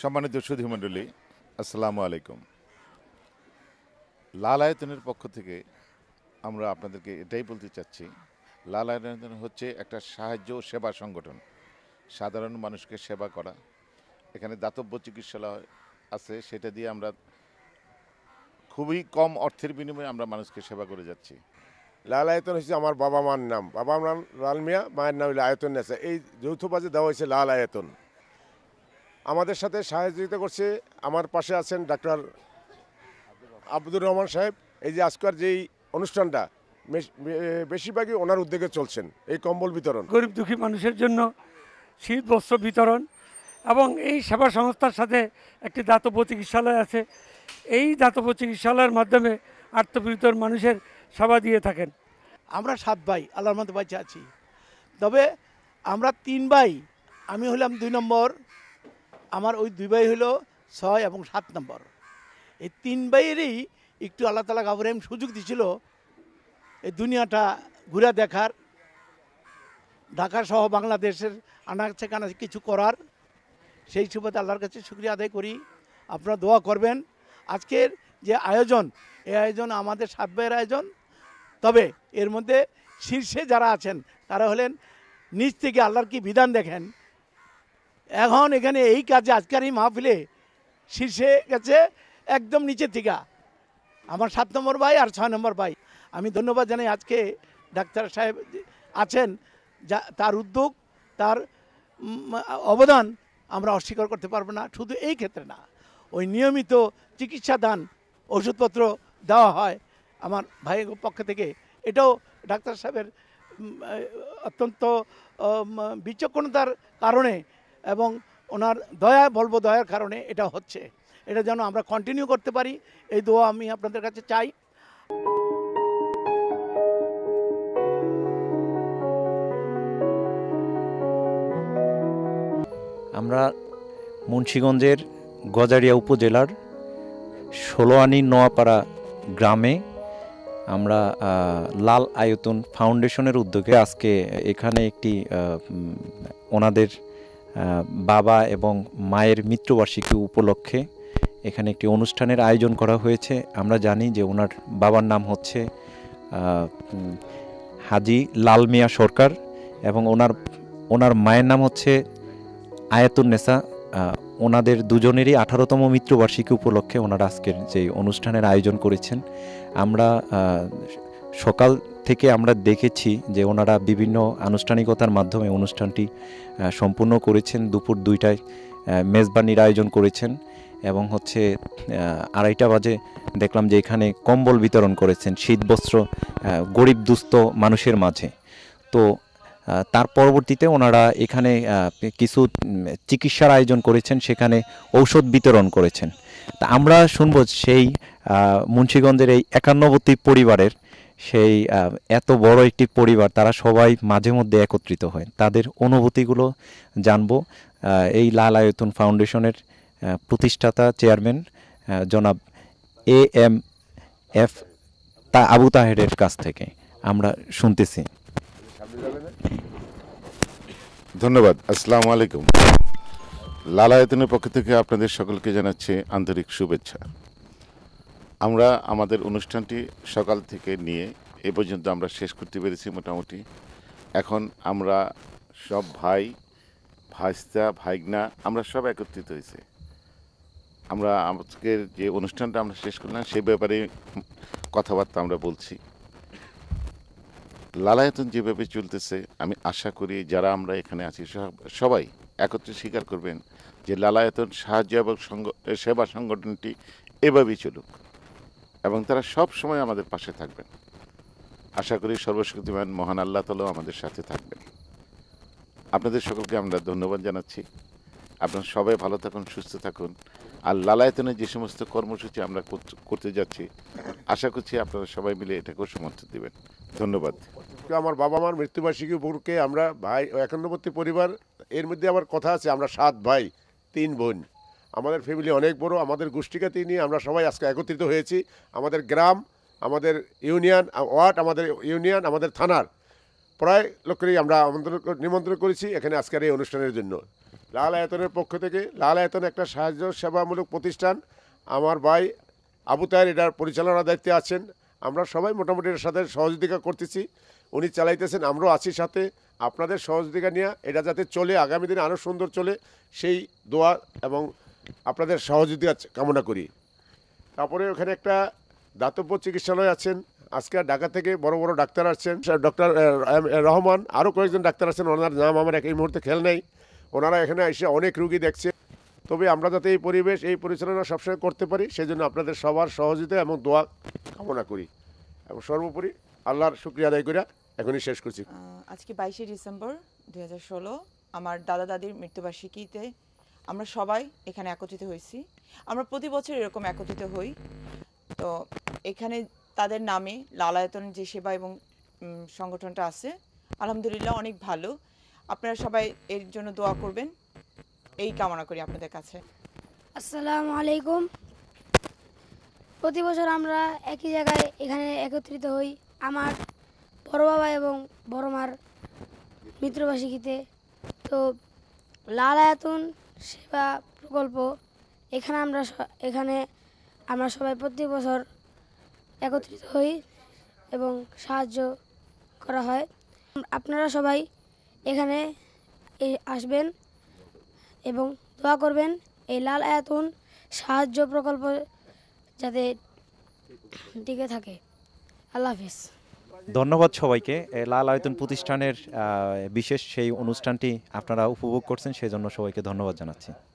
সম্মানিত মণ্ডলী আসসালামু আলাইকুম লাল আয়তনের পক্ষ থেকে আমরা আপনাদেরকে এটাই বলতে চাচ্ছি লাল আয়তন হচ্ছে একটা সাহায্য সেবা সংগঠন সাধারণ মানুষকে সেবা করা এখানে দাতব্য চিকিৎসালয় আছে সেটা দিয়ে আমরা খুবই কম অর্থের বিনিময়ে আমরা মানুষকে সেবা করে যাচ্ছি লাল আয়তন হচ্ছে আমার বাবা মার নাম বাবা নাম লাল মিয়া মায়ের নাম হলো আয়তন নেশা এই যৌথ বাজে দেওয়া হয়েছে লাল আয়তন আমাদের সাথে সহযোগিতা করছে আমার পাশে আছেন ডাক্তার আব্দুর রহমান সাহেব এই যে আজকের যেই অনুষ্ঠানটা বেশিরভাগই ওনার উদ্যোগে চলছেন এই কম্বল বিতরণ গরিব দুঃখী মানুষের জন্য শীত বস্ত্র বিতরণ এবং এই সেবা সংস্থার সাথে একটি দাতব্য চিকিৎসালয় আছে এই দাতব্য চিকিৎসালয়ের মাধ্যমে আত্মপীড়িতর মানুষের সেবা দিয়ে থাকেন আমরা সাত ভাই আল্লাহর মধ্যে বাচ্চা আছি তবে আমরা তিন ভাই আমি হলাম দুই নম্বর আমার ওই দুই ভাই হলো ছয় এবং সাত নম্বর এই তিন ভাইয়েরই একটু আল্লাহ তালা গাবরেম সুযোগ দিছিল এই দুনিয়াটা ঘুরে দেখার ঢাকা সহ বাংলাদেশের আনাচ্ছে কানাচে কিছু করার সেই সুবাদে আল্লাহর কাছে শুক্রিয়া আদায় করি আপনারা দোয়া করবেন আজকের যে আয়োজন এই আয়োজন আমাদের সাত ভাইয়ের আয়োজন তবে এর মধ্যে শীর্ষে যারা আছেন তারা হলেন নিজ থেকে আল্লাহর কি বিধান দেখেন এখন এখানে এই কাজে আজকের এই মাহফিলে শীর্ষে গেছে একদম নিচের থেকে আমার সাত নম্বর ভাই আর ছয় নম্বর ভাই আমি ধন্যবাদ জানাই আজকে ডাক্তার সাহেব আছেন যা তার উদ্যোগ তার অবদান আমরা অস্বীকার করতে পারবো না শুধু এই ক্ষেত্রে না ওই নিয়মিত চিকিৎসা দান ওষুধপত্র দেওয়া হয় আমার ভাইয়ের পক্ষ থেকে এটাও ডাক্তার সাহেবের অত্যন্ত বিচক্ষণতার কারণে এবং ওনার দয়া বলবো দয়ার কারণে এটা হচ্ছে এটা যেন আমরা কন্টিনিউ করতে পারি এই দোয়া আমি আপনাদের কাছে চাই আমরা মুন্সীগঞ্জের গজারিয়া উপজেলার ষোলোয়ানি নোয়াপাড়া গ্রামে আমরা লাল আয়তন ফাউন্ডেশনের উদ্যোগে আজকে এখানে একটি ওনাদের বাবা এবং মায়ের মৃত্যুবার্ষিকী উপলক্ষে এখানে একটি অনুষ্ঠানের আয়োজন করা হয়েছে আমরা জানি যে ওনার বাবার নাম হচ্ছে হাজি লাল মিয়া সরকার এবং ওনার ওনার মায়ের নাম হচ্ছে আয়াতুন্নেসা ওনাদের দুজনেরই আঠারোতম মৃত্যুবার্ষিকী উপলক্ষে ওনারা আজকের যে অনুষ্ঠানের আয়োজন করেছেন আমরা সকাল থেকে আমরা দেখেছি যে ওনারা বিভিন্ন আনুষ্ঠানিকতার মাধ্যমে অনুষ্ঠানটি সম্পূর্ণ করেছেন দুপুর দুইটায় মেজবানির আয়োজন করেছেন এবং হচ্ছে আড়াইটা বাজে দেখলাম যে এখানে কম্বল বিতরণ করেছেন শীতবস্ত্র গরিব দুস্থ মানুষের মাঝে তো তার পরবর্তীতে ওনারা এখানে কিছু চিকিৎসার আয়োজন করেছেন সেখানে ঔষধ বিতরণ করেছেন তা আমরা শুনব সেই মুন্সীগঞ্জের এই একান্নবর্তী পরিবারের সেই এত বড় একটি পরিবার তারা সবাই মাঝে মধ্যে একত্রিত হয় তাদের অনুভূতিগুলো জানব এই লাল আয়তন ফাউন্ডেশনের প্রতিষ্ঠাতা চেয়ারম্যান জনাব এ এম এফ তা আবু তাহেরের কাছ থেকে আমরা শুনতেছি ধন্যবাদ আসসালামু আলাইকুম লালায়তনের পক্ষ থেকে আপনাদের সকলকে জানাচ্ছি আন্তরিক শুভেচ্ছা আমরা আমাদের অনুষ্ঠানটি সকাল থেকে নিয়ে এ পর্যন্ত আমরা শেষ করতে পেরেছি মোটামুটি এখন আমরা সব ভাই ভাইস্তা ভাইগনা আমরা সব একত্রিত হয়েছি আমরা আজকের যে অনুষ্ঠানটা আমরা শেষ করলাম সে ব্যাপারে কথাবার্তা আমরা বলছি লালায়তন যেভাবে চলতেছে আমি আশা করি যারা আমরা এখানে আছি সবাই একত্রে স্বীকার করবেন যে লালায়তন সাহায্য এবং সেবা সংগঠনটি এভাবেই চলুক এবং তারা সব সময় আমাদের পাশে থাকবেন আশা করি সর্বশক্তিমান মহান আল্লাহ তালাও আমাদের সাথে থাকবেন আপনাদের সকলকে আমরা ধন্যবাদ জানাচ্ছি আপনারা সবাই ভালো থাকুন সুস্থ থাকুন আর লালায়তনে যে সমস্ত কর্মসূচি আমরা করতে যাচ্ছি আশা করছি আপনারা সবাই মিলে এটাকেও সমর্থন দেবেন ধন্যবাদ আমার বাবা মার মৃত্যুবার্ষিকী উপরকে আমরা ভাই একান্নবর্তী পরিবার এর মধ্যে আমার কথা আছে আমরা সাত ভাই তিন বোন আমাদের ফ্যামিলি অনেক বড় আমাদের গোষ্ঠীকে নিয়ে আমরা সবাই আজকে একত্রিত হয়েছি আমাদের গ্রাম আমাদের ইউনিয়ন ওয়ার্ড আমাদের ইউনিয়ন আমাদের থানার প্রায় লোকেরই আমরা আমন্ত্রণ নিমন্ত্রণ করেছি এখানে আজকের এই অনুষ্ঠানের জন্য লাল আয়তনের পক্ষ থেকে লাল আয়তন একটা সাহায্য সেবামূলক প্রতিষ্ঠান আমার ভাই আবু তাহের এটার পরিচালনার দায়িত্বে আছেন আমরা সবাই মোটামুটি এর সাথে সহযোগিতা করতেছি উনি চালাইতেছেন আমরাও আছি সাথে আপনাদের সহযোগিতা নিয়ে এটা যাতে চলে আগামী দিনে আরও সুন্দর চলে সেই দোয়া এবং আপনাদের সহযোগিতা কামনা করি তারপরে ওখানে একটা দাতব্য চিকিৎসালয় আছেন আজকে ঢাকা থেকে বড় বড় ডাক্তার আসছেন ডক্টর রহমান আরও কয়েকজন ডাক্তার আছেন ওনার নাম আমার এই মুহূর্তে খেয়াল নেই ওনারা এখানে এসে অনেক রুগী দেখছে তবে আমরা যাতে এই পরিবেশ এই পরিচালনা সবসময় করতে পারি সেই জন্য আপনাদের সবার সহযোগিতা এবং দোয়া কামনা করি এবং সর্বোপরি আল্লাহর শুক্রিয়া আদায় করিয়া এখনই শেষ করছি আজকে বাইশে ডিসেম্বর দু আমার দাদা দাদির মৃত্যুবার্ষিকীতে আমরা সবাই এখানে একত্রিত হয়েছি আমরা প্রতি বছর এরকম একত্রিত হই তো এখানে তাদের নামে লালায়তন যে সেবা এবং সংগঠনটা আছে আলহামদুলিল্লাহ অনেক ভালো আপনারা সবাই এর জন্য দোয়া করবেন এই কামনা করি আপনাদের কাছে আসসালামু আলাইকুম প্রতি বছর আমরা একই জায়গায় এখানে একত্রিত হই আমার বড় বাবা এবং বড় মার মিত্রবাসীকিতে তো লাল সেবা প্রকল্প এখানে আমরা এখানে আমরা সবাই প্রতি বছর একত্রিত হই এবং সাহায্য করা হয় আপনারা সবাই এখানে আসবেন এবং দোয়া করবেন এই লাল আয়াতুন সাহায্য প্রকল্প যাতে টিকে থাকে আল্লাহ হাফিজ ধন্যবাদ সবাইকে লাল আয়তন প্রতিষ্ঠানের বিশেষ সেই অনুষ্ঠানটি আপনারা উপভোগ করছেন সেই জন্য সবাইকে ধন্যবাদ জানাচ্ছি